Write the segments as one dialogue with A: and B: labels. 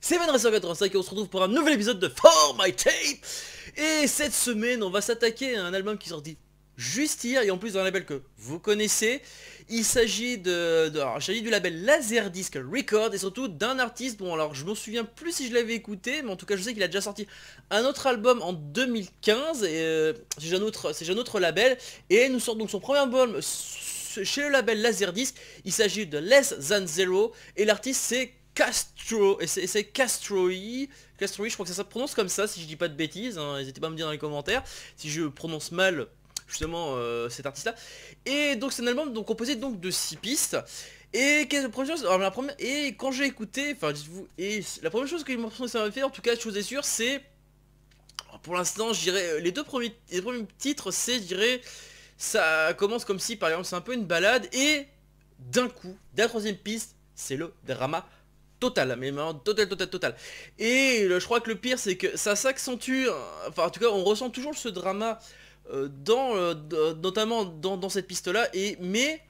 A: c'est VenRacer85 et on se retrouve pour un nouvel épisode de For My Tape Et cette semaine on va s'attaquer à un album qui sortit juste hier et en plus d'un label que vous connaissez Il s'agit de, du label Laserdisc Record et surtout d'un artiste, bon alors je m'en souviens plus si je l'avais écouté Mais en tout cas je sais qu'il a déjà sorti un autre album en 2015 et euh, C'est un, un, autre label et nous sort donc son premier album chez le label Laserdisc Il s'agit de Less Than Zero et l'artiste c'est Castro, et c'est Castroi, Castroi, je crois que ça se prononce comme ça si je dis pas de bêtises, hein. n'hésitez pas à me dire dans les commentaires si je prononce mal justement euh, cet artiste là. Et donc c'est un album donc, composé donc de 6 pistes. Et quelle première chose, première, et quand j'ai écouté, enfin dites-vous, et la première chose que ça m'a fait, en tout cas chose est sûre, c'est pour l'instant je dirais, les deux premiers, premiers titres c'est je dirais, ça commence comme si par exemple c'est un peu une balade et d'un coup, la troisième piste, c'est le drama total, mais total, total, total. Et je crois que le pire, c'est que ça s'accentue, enfin en tout cas, on ressent toujours ce drama, euh, dans, euh, euh, notamment dans, cette piste-là, et mais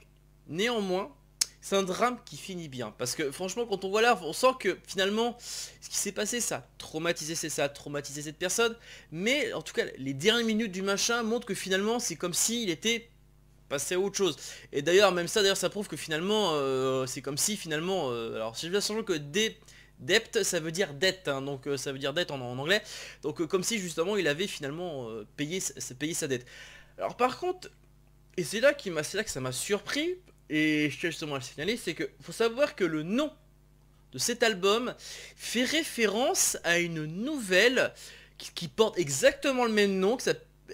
A: néanmoins, c'est un drame qui finit bien. Parce que franchement, quand on voit là, on sent que finalement, ce qui s'est passé, ça a traumatisé, c'est ça, a traumatisé cette personne. Mais en tout cas, les dernières minutes du machin montrent que finalement, c'est comme s'il était passer à autre chose. Et d'ailleurs, même ça, d'ailleurs, ça prouve que finalement, euh, c'est comme si finalement... Euh, alors, je bien changé que des... Debt, ça veut dire dette, hein, donc euh, ça veut dire dette en, anglais. Donc euh, comme si justement il avait finalement payé, payé, sa dette. Alors par contre, et c'est là, qui là que ça m'a surpris, et je tiens justement à le signaler, c'est que faut savoir que le nom de cet album fait référence à une nouvelle qui, porte exactement le même nom, que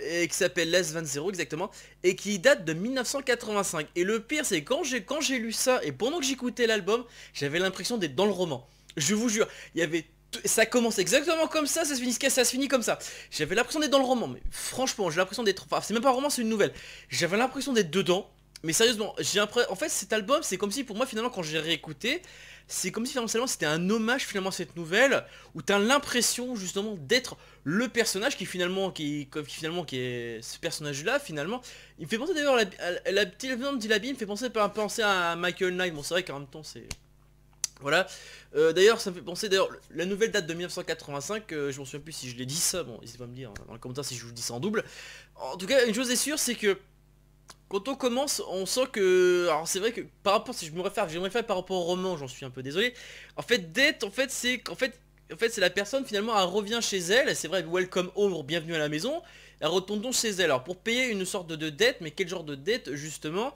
A: et qui s'appelle Les 20 exactement, et qui date de 1985. Et le pire, c'est quand j'ai quand j'ai lu ça et pendant que j'écoutais l'album, j'avais l'impression d'être dans le roman. Je vous jure, il y avait ça commence exactement comme ça, ça se finit, ça se finit comme ça. J'avais l'impression d'être dans le roman, mais franchement, j'ai l'impression d'être, c'est même pas un roman, c'est une nouvelle. J'avais l'impression d'être dedans. Mais sérieusement, j'ai l'impression... En fait, cet album, c'est comme si pour moi, finalement, quand j'ai réécouté, c'est comme si finalement c'était un hommage finalement à cette nouvelle, où t'as l'impression justement d'être le personnage qui finalement, qui, qui, finalement, qui est ce personnage-là, finalement. Il me fait penser d'ailleurs, la, petite la petite d'Ilabi, me fait penser, penser à Michael Knight. Bon, c'est vrai qu'en même temps, c'est... Voilà. Euh, d'ailleurs, ça me fait penser, d'ailleurs, la nouvelle date de 1985, euh, je m'en souviens plus si je l'ai dit ça, bon, n'hésitez pas à me dire hein, dans les commentaires si je vous dis ça en double. En tout cas, une chose est sûre, c'est que quand on commence, on sent que... Alors c'est vrai que par rapport, si je me réfère, j'aimerais faire par rapport au roman, j'en suis un peu désolé. En fait, dette, en fait, c'est qu'en fait, en fait, c'est la personne finalement, elle revient chez elle, c'est vrai, welcome home, bienvenue à la maison, elle retourne donc chez elle, alors pour payer une sorte de, dette, mais quel genre de dette justement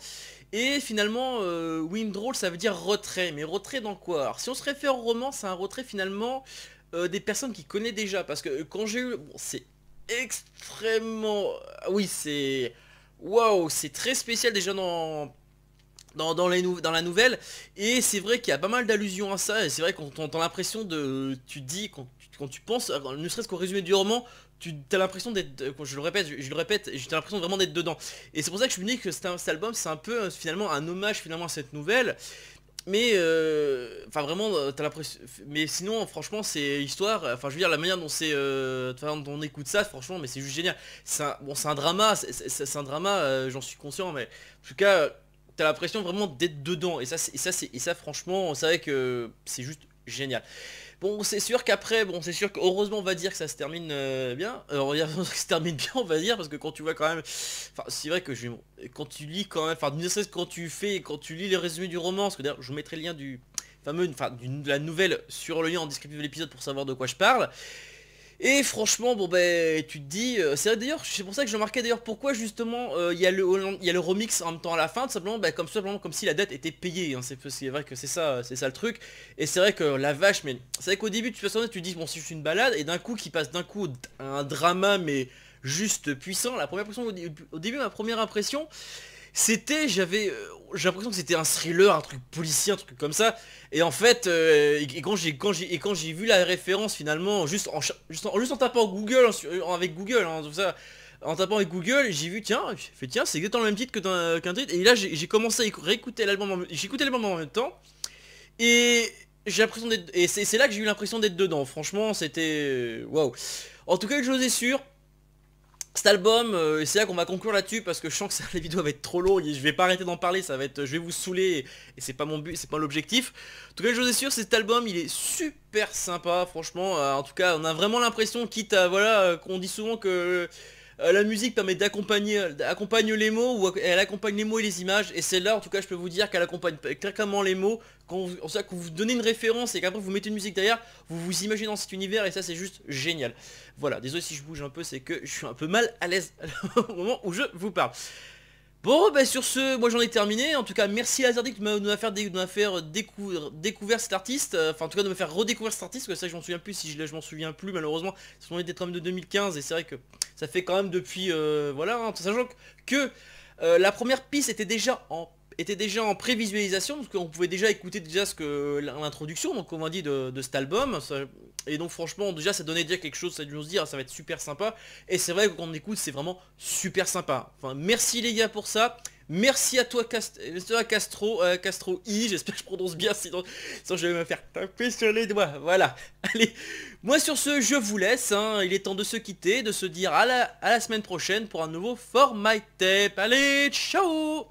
A: Et finalement, euh, windroll ça veut dire retrait, mais retrait dans quoi Alors si on se réfère au roman, c'est un retrait finalement euh, des personnes qui connaissent déjà, parce que euh, quand j'ai eu... Bon, c'est extrêmement... Oui, c'est... Wow, c'est très spécial déjà dans... Dans, dans la nouvelle et c'est vrai qu'il y a pas mal d'allusions à ça et c'est vrai qu'on a l'impression de tu dis quand tu, penses ne serait-ce qu'au résumé du roman tu as l'impression d'être je le répète je, le répète j'ai l'impression vraiment d'être dedans et c'est pour ça que je me dis que cet album c'est un peu euh, finalement un hommage finalement à cette nouvelle mais euh, enfin vraiment vraiment euh, t'as l'impression mais sinon franchement c'est histoire enfin je veux dire la manière dont c'est euh, dont on écoute ça franchement mais c'est juste génial c'est un bon c'est un drama c'est un drama j'en suis conscient mais en tout cas t'as l'impression vraiment d'être dedans et ça et ça c'est et ça franchement c'est vrai que c'est juste génial Bon, c'est sûr qu'après, bon, c'est sûr qu'heureusement, on va dire que ça se termine euh, bien. Euh, Alors, ça se termine bien, on va dire, parce que quand tu vois quand même... Enfin, c'est vrai que quand tu lis quand même... Enfin, ne quand tu fais... Quand tu lis les résumés du roman, parce que d'ailleurs, je vous mettrai le lien du fameux... Enfin, de la nouvelle sur le lien en description de l'épisode pour savoir de quoi je parle. Et franchement, bon ben, tu te dis, euh, c'est d'ailleurs, c'est pour ça que je marquais d'ailleurs pourquoi justement euh, il le y, y, a le remix en même temps à la fin, simplement, ben, comme simplement comme si la dette était payée. Hein. c'est vrai que c'est ça, euh, c'est ça le truc. Et c'est vrai que la vache, mais c'est vrai qu'au début tu te tu dis bon c'est juste une balade, et d'un coup qui passe d'un coup à un drama mais juste puissant. La première impression au début, ma première impression, c'était, j'avais, euh, j'ai l'impression que c'était un thriller, un truc policier, un truc comme ça. Et en fait, euh, et quand j'ai quand j'ai vu la référence finalement, juste en en, tapant Google hein, avec Google, hein, tout ça, en tapant avec Google, j'ai vu tiens, fait tiens, c'est exactement le même titre que euh, qu'un titre. Et là, j'ai commencé à réécouter l'album, j'écoutais l'album en même temps. Et j'ai l'impression d'être et c'est là que j'ai eu l'impression d'être dedans. Franchement, c'était waouh. En tout cas, je chose est sûre, cet album, euh, c'est là qu'on va conclure là-dessus parce que je sens que les vidéos va être trop longues et je vais pas arrêter d'en parler, ça va être, je vais vous saouler et, c'est pas mon but, c'est pas l'objectif. En tout cas, je vous assure, cet album il est super sympa, franchement, euh, en tout cas on a vraiment l'impression, quitte à, voilà, euh, qu'on dit souvent que euh, la musique permet d'accompagner les mots ou elle accompagne les mots et les images et celle-là en tout cas je peux vous dire qu'elle accompagne clairement les mots quand ça, que vous donnez une référence et qu'après vous mettez une musique derrière vous vous imaginez dans cet univers et ça c'est juste génial voilà désolé si je bouge un peu c'est que je suis un peu mal à l'aise au moment où je vous parle Bon, bah sur ce, moi j'en ai terminé. En tout cas, merci à de me faire, euh, découvrir, cet artiste. Euh, enfin, en tout cas, de me faire redécouvrir cet artiste, parce que ça, je m'en souviens plus. Si je, je m'en souviens plus, malheureusement, ce sont des même de 2015. Et c'est vrai que ça fait quand même depuis... Euh, voilà, en hein, sachant que la première piste était déjà en était déjà en prévisualisation, parce qu'on pouvait déjà écouter déjà ce que l'introduction, donc on dit, de, cet album. Et donc franchement déjà ça donnait déjà quelque chose, ça a dû se dire ça va être super sympa. Et c'est vrai que quand on écoute c'est vraiment super sympa. Enfin merci les gars pour ça. Merci à toi euh, Castro, euh, Castro I, j'espère que je prononce bien, sinon, je vais me faire taper sur les doigts, voilà. Allez, moi sur ce, je vous laisse, hein. il est temps de se quitter, de se dire à la, à la semaine prochaine pour un nouveau For My Tape. Allez, ciao